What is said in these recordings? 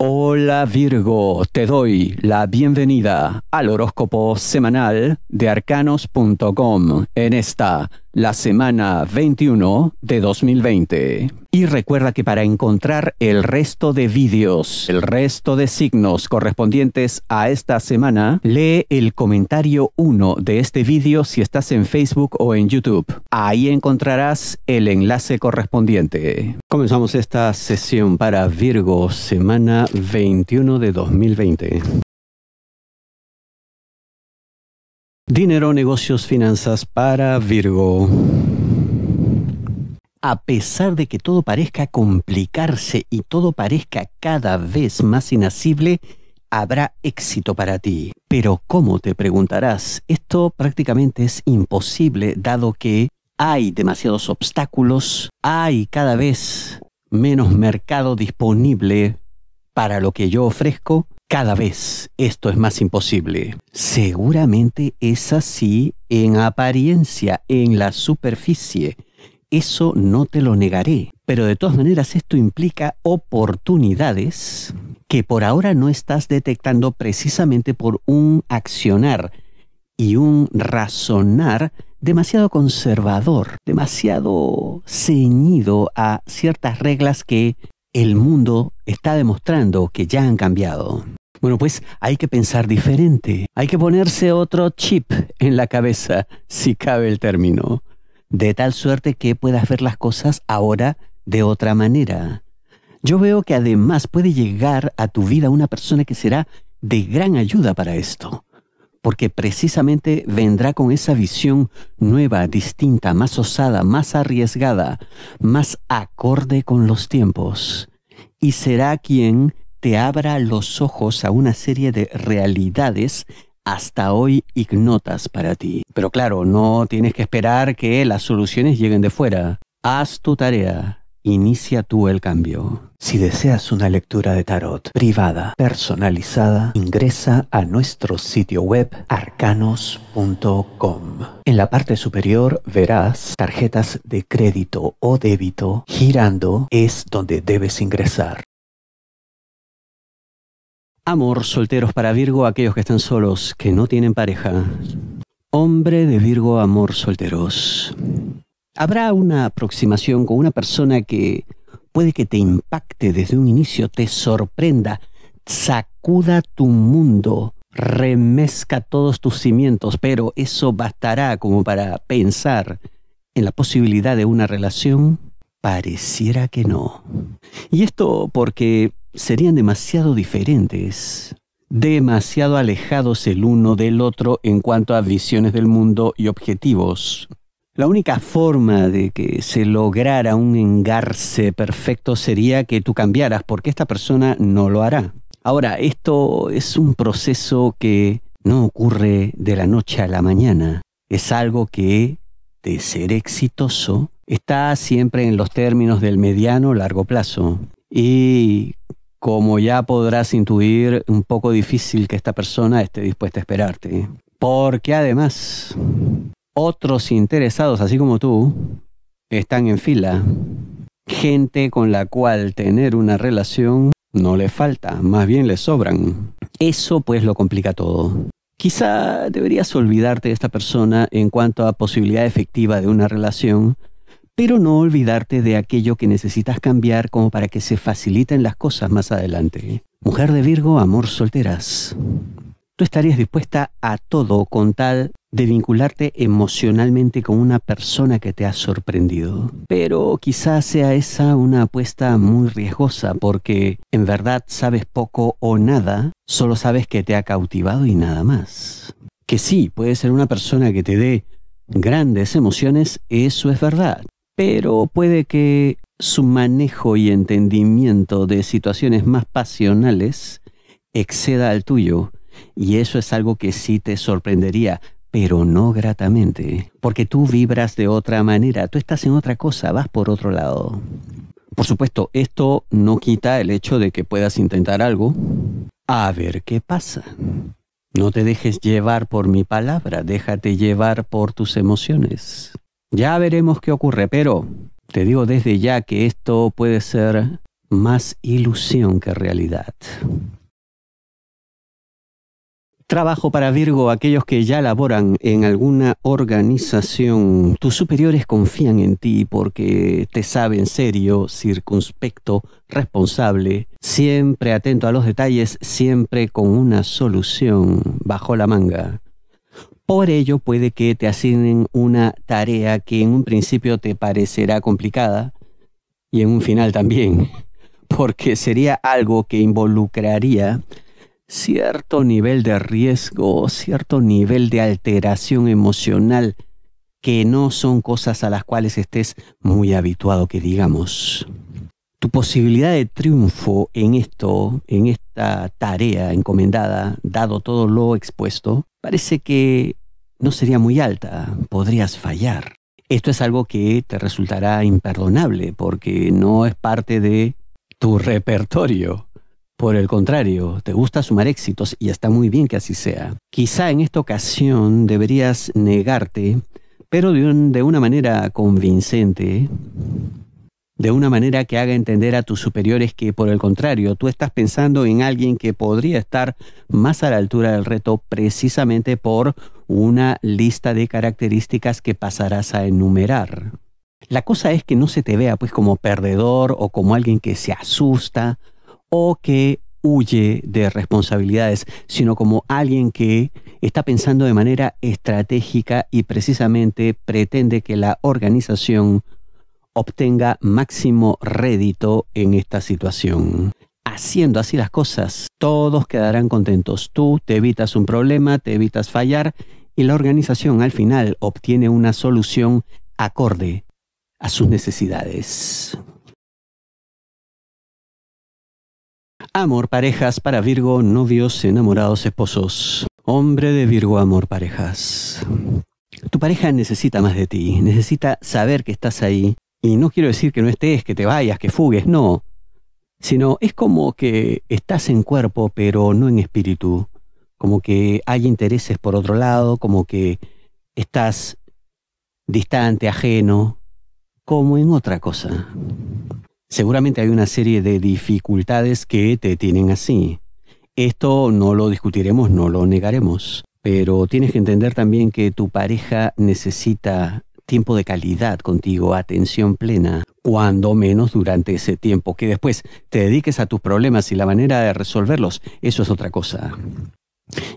Hola Virgo, te doy la bienvenida al horóscopo semanal de arcanos.com en esta la semana 21 de 2020. Y recuerda que para encontrar el resto de vídeos, el resto de signos correspondientes a esta semana, lee el comentario 1 de este vídeo si estás en Facebook o en YouTube. Ahí encontrarás el enlace correspondiente. Comenzamos esta sesión para Virgo, semana 21 de 2020. Dinero, negocios, finanzas para Virgo. A pesar de que todo parezca complicarse y todo parezca cada vez más inasible, habrá éxito para ti. Pero ¿cómo te preguntarás? Esto prácticamente es imposible dado que hay demasiados obstáculos, hay cada vez menos mercado disponible para lo que yo ofrezco cada vez esto es más imposible. Seguramente es así en apariencia, en la superficie. Eso no te lo negaré. Pero de todas maneras esto implica oportunidades que por ahora no estás detectando precisamente por un accionar y un razonar demasiado conservador, demasiado ceñido a ciertas reglas que el mundo está demostrando que ya han cambiado. Bueno, pues hay que pensar diferente, hay que ponerse otro chip en la cabeza, si cabe el término, de tal suerte que puedas ver las cosas ahora de otra manera. Yo veo que además puede llegar a tu vida una persona que será de gran ayuda para esto, porque precisamente vendrá con esa visión nueva, distinta, más osada, más arriesgada, más acorde con los tiempos, y será quien te abra los ojos a una serie de realidades hasta hoy ignotas para ti. Pero claro, no tienes que esperar que las soluciones lleguen de fuera. Haz tu tarea. Inicia tú el cambio. Si deseas una lectura de tarot privada, personalizada, ingresa a nuestro sitio web arcanos.com. En la parte superior verás tarjetas de crédito o débito. Girando es donde debes ingresar. Amor, solteros para Virgo, aquellos que están solos, que no tienen pareja. Hombre de Virgo, amor, solteros. Habrá una aproximación con una persona que puede que te impacte desde un inicio, te sorprenda, sacuda tu mundo, remezca todos tus cimientos, pero eso bastará como para pensar en la posibilidad de una relación. Pareciera que no. Y esto porque serían demasiado diferentes, demasiado alejados el uno del otro en cuanto a visiones del mundo y objetivos. La única forma de que se lograra un engarce perfecto sería que tú cambiaras, porque esta persona no lo hará. Ahora, esto es un proceso que no ocurre de la noche a la mañana. Es algo que, de ser exitoso, está siempre en los términos del mediano largo plazo. Y como ya podrás intuir, un poco difícil que esta persona esté dispuesta a esperarte. Porque además, otros interesados, así como tú, están en fila. Gente con la cual tener una relación no le falta, más bien le sobran. Eso pues lo complica todo. Quizá deberías olvidarte de esta persona en cuanto a posibilidad efectiva de una relación pero no olvidarte de aquello que necesitas cambiar como para que se faciliten las cosas más adelante. Mujer de Virgo, amor solteras. Tú estarías dispuesta a todo con tal de vincularte emocionalmente con una persona que te ha sorprendido. Pero quizás sea esa una apuesta muy riesgosa porque en verdad sabes poco o nada, solo sabes que te ha cautivado y nada más. Que sí, puede ser una persona que te dé grandes emociones, eso es verdad, pero puede que su manejo y entendimiento de situaciones más pasionales exceda al tuyo, y eso es algo que sí te sorprendería, pero no gratamente, porque tú vibras de otra manera, tú estás en otra cosa, vas por otro lado. Por supuesto, esto no quita el hecho de que puedas intentar algo, a ver qué pasa. No te dejes llevar por mi palabra, déjate llevar por tus emociones. Ya veremos qué ocurre, pero te digo desde ya que esto puede ser más ilusión que realidad. Trabajo para Virgo, aquellos que ya laboran en alguna organización, tus superiores confían en ti porque te saben serio, circunspecto, responsable, siempre atento a los detalles, siempre con una solución bajo la manga. Por ello puede que te asignen una tarea que en un principio te parecerá complicada y en un final también, porque sería algo que involucraría cierto nivel de riesgo, cierto nivel de alteración emocional, que no son cosas a las cuales estés muy habituado, que digamos. Tu posibilidad de triunfo en esto, en esta tarea encomendada, dado todo lo expuesto, parece que no sería muy alta, podrías fallar. Esto es algo que te resultará imperdonable porque no es parte de tu repertorio. Por el contrario, te gusta sumar éxitos y está muy bien que así sea. Quizá en esta ocasión deberías negarte, pero de, una manera convincente, de una manera que haga entender a tus superiores que por el contrario, tú estás pensando en alguien que podría estar más a la altura del reto precisamente por una lista de características que pasarás a enumerar. La cosa es que no se te vea pues como perdedor o como alguien que se asusta o que huye de responsabilidades, sino como alguien que está pensando de manera estratégica y precisamente pretende que la organización obtenga máximo rédito en esta situación haciendo así las cosas, todos quedarán contentos. Tú te evitas un problema, te evitas fallar y la organización al final obtiene una solución acorde a sus necesidades. Amor parejas para Virgo, novios, enamorados, esposos. Hombre de Virgo, amor parejas. Tu pareja necesita más de ti, necesita saber que estás ahí. Y no quiero decir que no estés, que te vayas, que fugues, no sino es como que estás en cuerpo, pero no en espíritu, como que hay intereses por otro lado, como que estás distante, ajeno, como en otra cosa. Seguramente hay una serie de dificultades que te tienen así. Esto no lo discutiremos, no lo negaremos, pero tienes que entender también que tu pareja necesita tiempo de calidad contigo, atención plena, cuando menos durante ese tiempo. Que después te dediques a tus problemas y la manera de resolverlos, eso es otra cosa.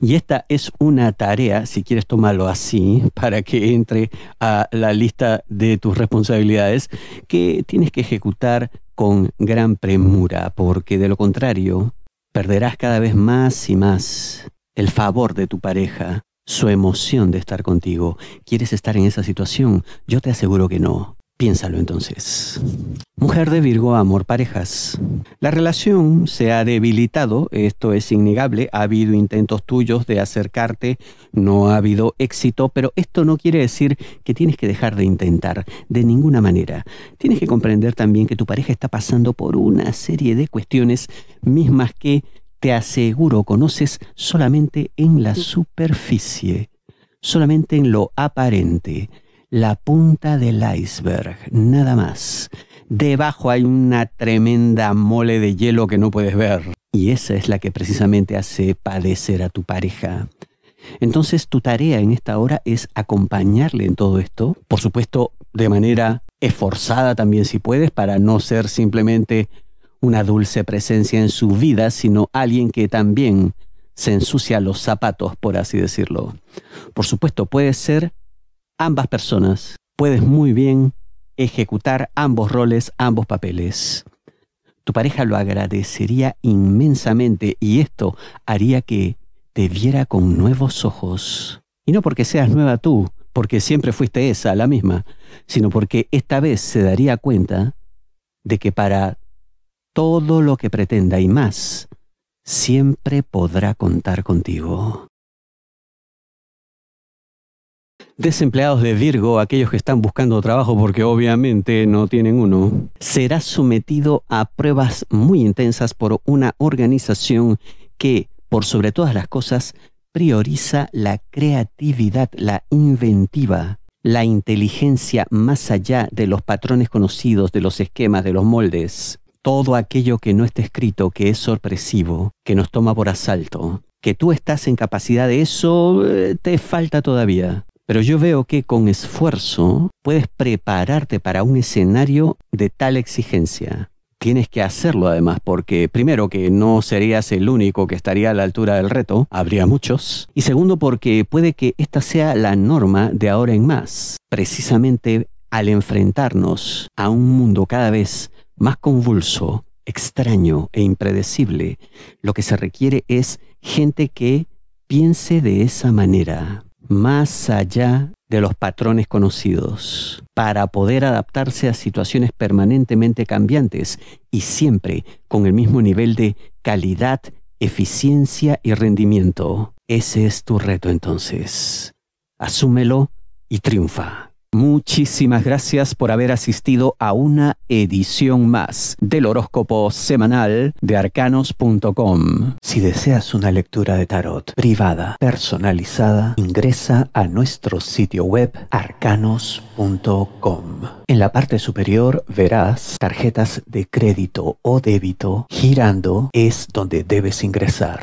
Y esta es una tarea, si quieres tomarlo así, para que entre a la lista de tus responsabilidades que tienes que ejecutar con gran premura, porque de lo contrario, perderás cada vez más y más el favor de tu pareja, su emoción de estar contigo. ¿Quieres estar en esa situación? Yo te aseguro que no. Piénsalo entonces. Mujer de Virgo, amor, parejas. La relación se ha debilitado, esto es innegable, ha habido intentos tuyos de acercarte, no ha habido éxito, pero esto no quiere decir que tienes que dejar de intentar, de ninguna manera. Tienes que comprender también que tu pareja está pasando por una serie de cuestiones mismas que, te aseguro, conoces solamente en la superficie, solamente en lo aparente la punta del iceberg, nada más. Debajo hay una tremenda mole de hielo que no puedes ver. Y esa es la que precisamente hace padecer a tu pareja. Entonces tu tarea en esta hora es acompañarle en todo esto, por supuesto de manera esforzada también si puedes, para no ser simplemente una dulce presencia en su vida, sino alguien que también se ensucia los zapatos, por así decirlo. Por supuesto, puede ser ambas personas. Puedes muy bien ejecutar ambos roles, ambos papeles. Tu pareja lo agradecería inmensamente y esto haría que te viera con nuevos ojos. Y no porque seas nueva tú, porque siempre fuiste esa, la misma, sino porque esta vez se daría cuenta de que para todo lo que pretenda y más, siempre podrá contar contigo. desempleados de Virgo, aquellos que están buscando trabajo porque obviamente no tienen uno, será sometido a pruebas muy intensas por una organización que, por sobre todas las cosas, prioriza la creatividad, la inventiva, la inteligencia más allá de los patrones conocidos, de los esquemas, de los moldes. Todo aquello que no está escrito, que es sorpresivo, que nos toma por asalto, que tú estás en capacidad de eso, eh, te falta todavía. Pero yo veo que con esfuerzo puedes prepararte para un escenario de tal exigencia. Tienes que hacerlo además porque primero que no serías el único que estaría a la altura del reto, habría muchos. Y segundo porque puede que esta sea la norma de ahora en más, precisamente al enfrentarnos a un mundo cada vez más convulso, extraño e impredecible, lo que se requiere es gente que piense de esa manera más allá de los patrones conocidos, para poder adaptarse a situaciones permanentemente cambiantes y siempre con el mismo nivel de calidad, eficiencia y rendimiento. Ese es tu reto entonces. Asúmelo y triunfa. Muchísimas gracias por haber asistido a una edición más del horóscopo semanal de arcanos.com. Si deseas una lectura de tarot privada, personalizada, ingresa a nuestro sitio web arcanos.com. En la parte superior verás tarjetas de crédito o débito girando es donde debes ingresar.